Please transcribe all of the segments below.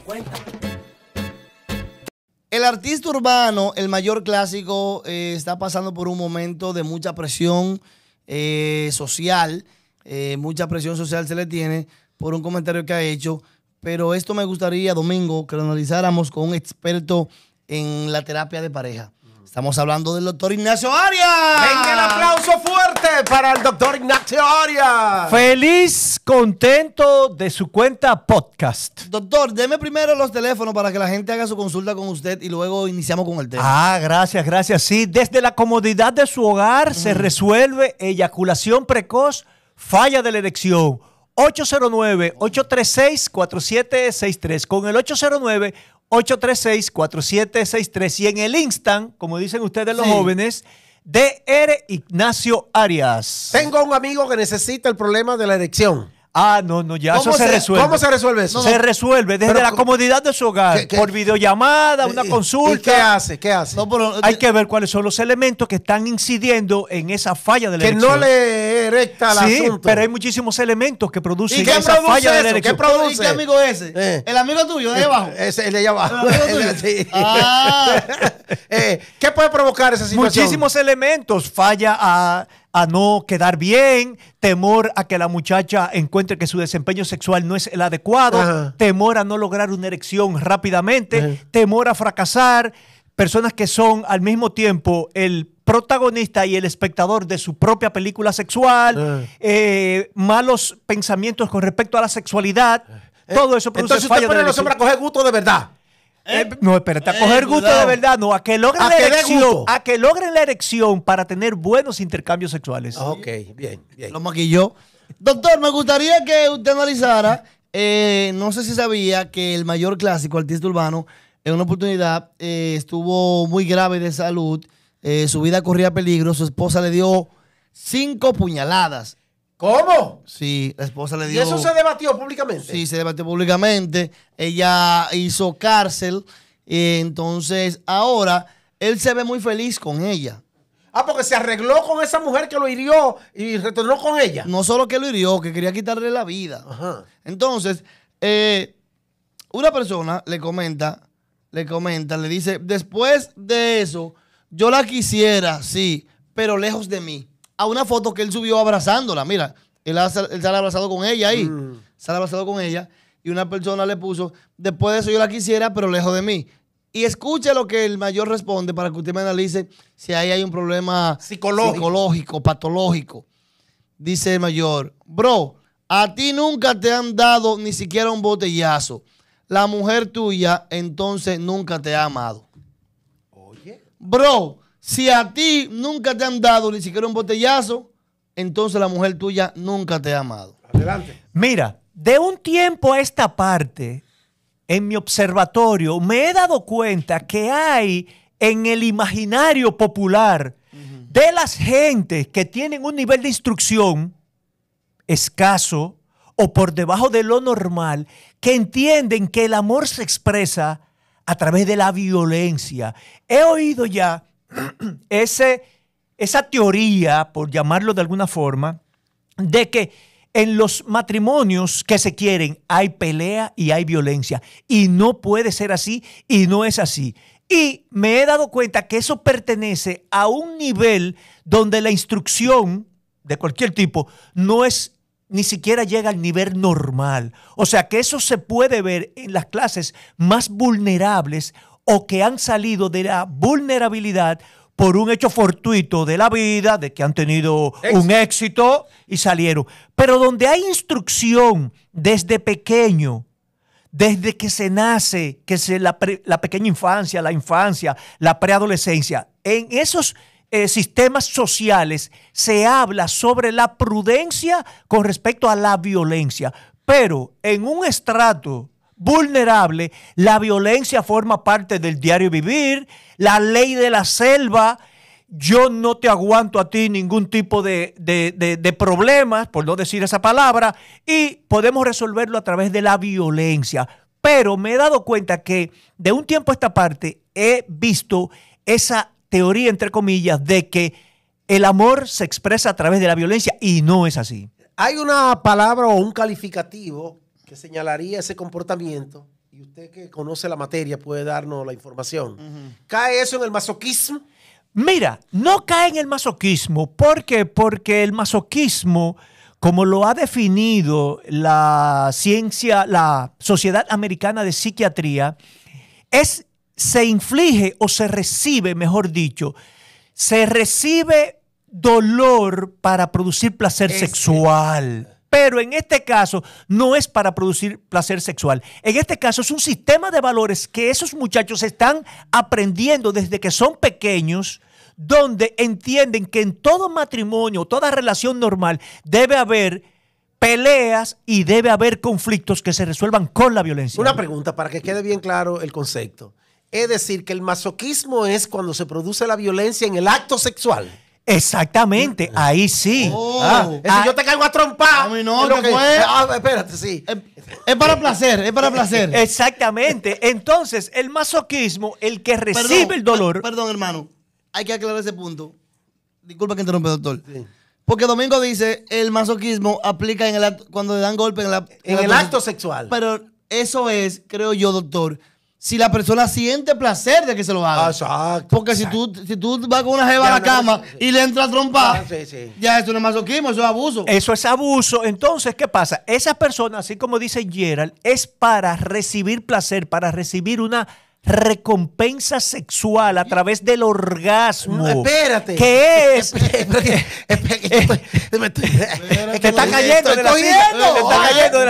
cuenta. El artista urbano, el mayor clásico, eh, está pasando por un momento de mucha presión eh, social. Eh, mucha presión social se le tiene por un comentario que ha hecho. Pero esto me gustaría, Domingo, que lo analizáramos con un experto en la terapia de pareja. Estamos hablando del doctor Ignacio Arias. Venga el aplauso fuerte para el doctor Ignacio Arias. Feliz, contento de su cuenta podcast. Doctor, deme primero los teléfonos para que la gente haga su consulta con usted y luego iniciamos con el tema. Ah, gracias, gracias. Sí, desde la comodidad de su hogar se resuelve eyaculación precoz, falla de la erección. 809-836-4763. Con el 809 836-4763 y en el Instant, como dicen ustedes los jóvenes, jóvenes, R. Ignacio Arias. Tengo un amigo que necesita el problema de la erección. Ah, no, no, ya eso se, resuelve. ¿Cómo se resuelve eso? se resuelve desde la comodidad de su hogar, por videollamada, una consulta. ¿y ¿Qué hace? ¿Qué hace? Hay eh, que ver cuáles son los elementos que están incidiendo en esa falla de la que Que no le erecta la sí, pero hay muchísimos elementos que producen esa falla de la ¿Qué produce? ¿Y qué amigo ese? Eh. ¿El amigo tuyo de ahí abajo? Ese, el de allá abajo. ¿El amigo tuyo? Sí. Ah. Eh, ¿Qué puede provocar esa situación? Muchísimos elementos. Falla a a no quedar bien, temor a que la muchacha encuentre que su desempeño sexual no es el adecuado, temor a no lograr una erección rápidamente, temor a fracasar, personas que son al mismo tiempo el protagonista y el espectador de su propia película sexual, eh, malos pensamientos con respecto a la sexualidad, todo eso produce Entonces usted pone gusto de verdad. Eh, eh, no, espérate, a eh, coger gusto de verdad, no, a que logren la erección, a que logren la erección para tener buenos intercambios sexuales. Ah, ok, bien, bien. Lo maquilló. Doctor, me gustaría que usted analizara, no sé si sabía que el mayor clásico artista urbano en una oportunidad estuvo muy grave de salud, su vida corría peligro, su esposa le dio cinco puñaladas ¿Cómo? Sí, la esposa le dio. ¿Y eso se debatió públicamente? Sí, se debatió públicamente. Ella hizo cárcel. Y entonces, ahora él se ve muy feliz con ella. Ah, porque se arregló con esa mujer que lo hirió y retornó con ella. No solo que lo hirió, que quería quitarle la vida. Entonces, eh, una persona le comenta, le comenta, le dice, después de eso, yo la quisiera, sí, pero lejos de mí a una foto que él subió abrazándola. Mira, él, él sale abrazado con ella ahí. Mm. abrazado con ella. Y una persona le puso, después de eso yo la quisiera, pero lejos de mí. Y escuche lo que el mayor responde para que usted me analice si ahí hay un problema psicológico, psicológico patológico. Dice el mayor, bro, a ti nunca te han dado ni siquiera un botellazo. La mujer tuya entonces nunca te ha amado. Oye. Bro, si a ti nunca te han dado ni siquiera un botellazo, entonces la mujer tuya nunca te ha amado. Adelante. Mira, de un tiempo a esta parte, en mi observatorio, me he dado cuenta que hay en el imaginario popular de las gentes que tienen un nivel de instrucción escaso o por debajo de lo normal, que entienden que el amor se expresa a través de la violencia. He oído ya esa teoría, por llamarlo de alguna forma, de que en los matrimonios que se quieren hay pelea y hay violencia. Y no puede ser así y no es así. Y me he dado cuenta que eso pertenece a un nivel donde la instrucción de cualquier tipo no es ni siquiera llega al nivel normal. O sea que eso se puede ver en las clases más vulnerables o que han salido de la vulnerabilidad por un hecho fortuito de la vida, de que han tenido un éxito y salieron. Pero donde hay instrucción desde pequeño, desde que se nace, que se la, pequeña infancia, la infancia, la preadolescencia, en esos eh, sistemas sociales se habla sobre la prudencia con respecto a la violencia, pero en un estrato vulnerable, la violencia forma parte del diario vivir, la ley de la selva, yo no te aguanto a ti ningún tipo de, problemas, por no decir esa palabra, y podemos resolverlo a través de la violencia. Pero me he dado cuenta que de un tiempo a esta parte he visto esa teoría, entre comillas, de que el amor se expresa a través de la violencia y no es así. Hay una palabra o un calificativo señalaría ese comportamiento, y usted que conoce la materia puede darnos la información, ¿cae eso en el masoquismo? Mira, no cae en el masoquismo. ¿Por qué? Porque el masoquismo, como lo ha definido la ciencia, la Sociedad Americana de Psiquiatría, es, se inflige o se recibe, mejor dicho, se recibe dolor para producir placer sexual. Pero en este caso no es para producir placer sexual. En este caso es un sistema de valores que esos muchachos están aprendiendo desde que son pequeños donde entienden que en todo matrimonio, toda relación normal, debe haber peleas y debe haber conflictos que se resuelvan con la violencia. Una pregunta para que quede bien claro el concepto. Es decir, que el masoquismo es cuando se produce la violencia en el acto sexual. Exactamente, ah. ahí sí. Oh. Ah. yo te caigo a trompar. No, no, ah, espérate, sí. Es, para placer, es para placer. Exactamente. Entonces, el masoquismo, el que recibe el dolor. Perdón, hermano. Hay que aclarar ese punto. Disculpa que interrumpe, doctor. Porque Domingo dice, el masoquismo aplica en el acto, cuando le dan golpe en, en el acto sexual. Pero eso es, creo yo, doctor, si la persona siente placer de que se lo haga. Exacto. Porque si tú, si tú vas con una jeva a la cama y le entra a trompar, ah, ya eso no es masoquismo, eso es abuso. Eso es abuso. Entonces, ¿qué pasa? Esa persona, así como dice Gerald, es para recibir placer, para recibir una recompensa sexual a través del orgasmo. No, espérate. ¿Qué es? te está cayendo de la silla. Te está cayendo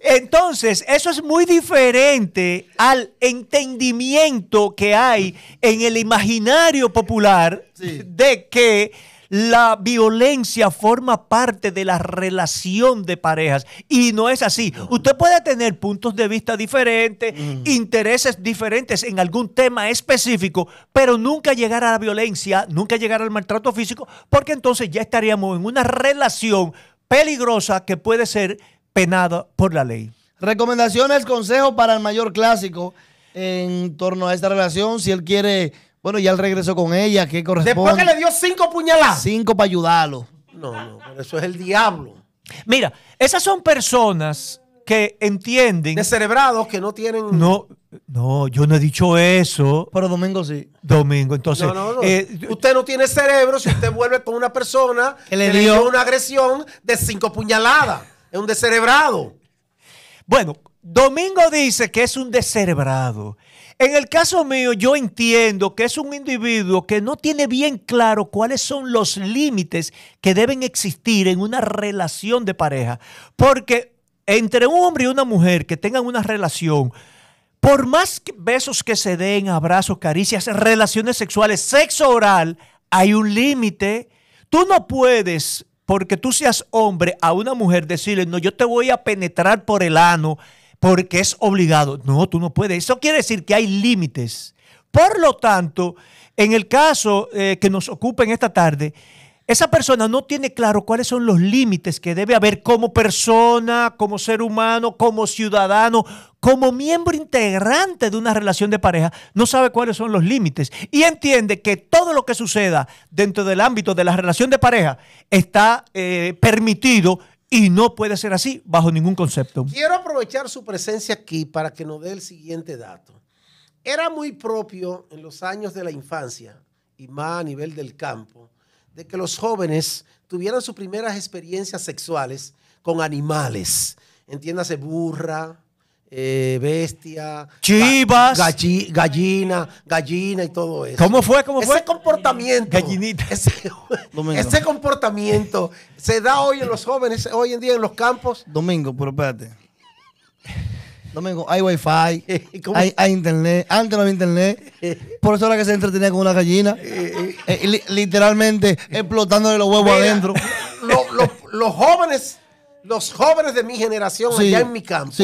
Entonces, eso es muy diferente al entendimiento que hay en el imaginario popular de que la violencia forma parte de la relación de parejas y no es así. Usted puede tener puntos de vista diferentes, mm. intereses diferentes en algún tema específico, pero nunca llegar a la violencia, nunca llegar al maltrato físico, porque entonces ya estaríamos en una relación peligrosa que puede ser penada por la ley. Recomendaciones, consejo para el mayor clásico en torno a esta relación, si él quiere bueno, ya él regresó con ella, ¿qué corresponde? Después que le dio cinco puñaladas. Cinco para ayudarlo. No, no, eso es el diablo. Mira, esas son personas que entienden. Descerebrados que no tienen. No, no, yo no he dicho eso. Pero Domingo sí. Domingo, entonces. No, no, eh, usted no tiene cerebro si usted vuelve con una persona que le, dio una agresión de cinco puñaladas. Es un descerebrado. Bueno, Domingo dice que es un descerebrado. En el caso mío, yo entiendo que es un individuo que no tiene bien claro cuáles son los límites que deben existir en una relación de pareja. Porque entre un hombre y una mujer que tengan una relación, por más besos que se den, abrazos, caricias, relaciones sexuales, sexo oral, hay un límite. Tú no puedes, porque tú seas hombre, a una mujer decirle, no, yo te voy a penetrar por el ano porque es obligado. No, tú no puedes. Eso quiere decir que hay límites. Por lo tanto, en el caso eh, que nos ocupa en esta tarde, esa persona no tiene claro cuáles son los límites que debe haber como persona, como ser humano, como ciudadano, como miembro integrante de una relación de pareja, no sabe cuáles son los límites y entiende que todo lo que suceda dentro del ámbito de la relación de pareja está eh, permitido y no puede ser así bajo ningún concepto. Quiero aprovechar su presencia aquí para que nos dé el siguiente dato. Era muy propio en los años de la infancia y más a nivel del campo de que los jóvenes tuvieran sus primeras experiencias sexuales con animales. Entiéndase burra, eh, bestia, chivas, gallina, gallina y todo eso. ¿Cómo fue? ¿Cómo fue? Comportamiento, Gallinita. Ese comportamiento, ese, comportamiento se da hoy en los jóvenes, hoy en día en los campos. Domingo, pero espérate. Domingo, hay wifi, hay, internet, antes no había internet, por eso era que se entretenía con una gallina, eh, eh. literalmente explotándole los huevos adentro. los jóvenes los jóvenes de mi generación allá en mi campo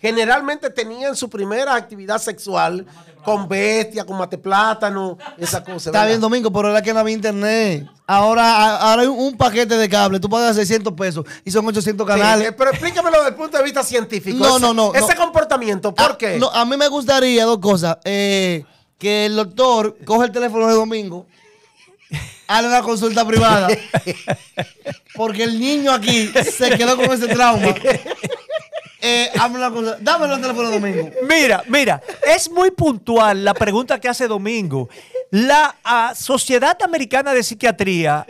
generalmente tenían su primera actividad sexual con bestia, con mate plátano, esa cosa. Está bien, Domingo, pero era que no había internet. Ahora, ahora hay un paquete de cable, tú pagas 600 pesos y son 800 canales. Eh, pero explícamelo desde el punto de vista científico. No, ese, no, no. Ese comportamiento, ¿por ah, qué? No, a mí me gustaría dos cosas. Eh, que el doctor coge el teléfono de Domingo Hazle una consulta privada. Porque el niño aquí se quedó con ese trauma. Eh, Dame el teléfono, domingo. Mira, mira, es muy puntual la pregunta que hace Domingo. La ah, Sociedad Americana de Psiquiatría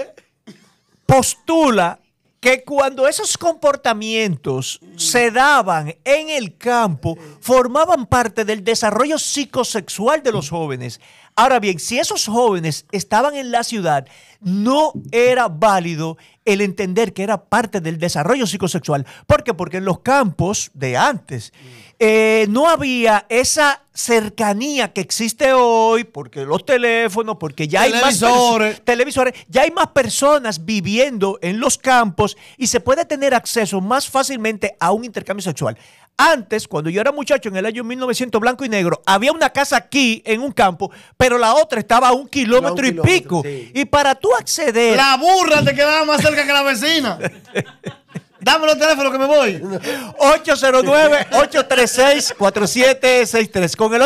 postula que cuando esos comportamientos se daban en el campo, formaban parte del desarrollo psicosexual de los jóvenes. Ahora bien, si esos jóvenes estaban en la ciudad, no era válido el entender que era parte del desarrollo psicosexual. ¿Por qué? Porque en los campos de antes eh, no había esa cercanía que existe hoy, porque los teléfonos, porque ya hay más televisores, ya hay más personas viviendo en los campos y se puede tener acceso más fácilmente a un intercambio sexual. Antes, cuando yo era muchacho en el año 1900 blanco y negro, había una casa aquí en un campo, pero la otra estaba a un kilómetro, y pico. Y para tú acceder... La burra te quedaba más cerca que la vecina. Dame los teléfonos que me voy. 809-836-4763. Con el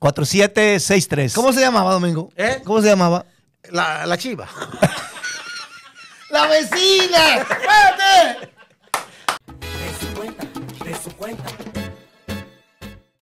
809-836-4763. ¿Cómo se llamaba, Domingo? ¿Eh? ¿Cómo se llamaba? La, chiva. ¡La vecina! ¡Espérate! De su cuenta, de su cuenta.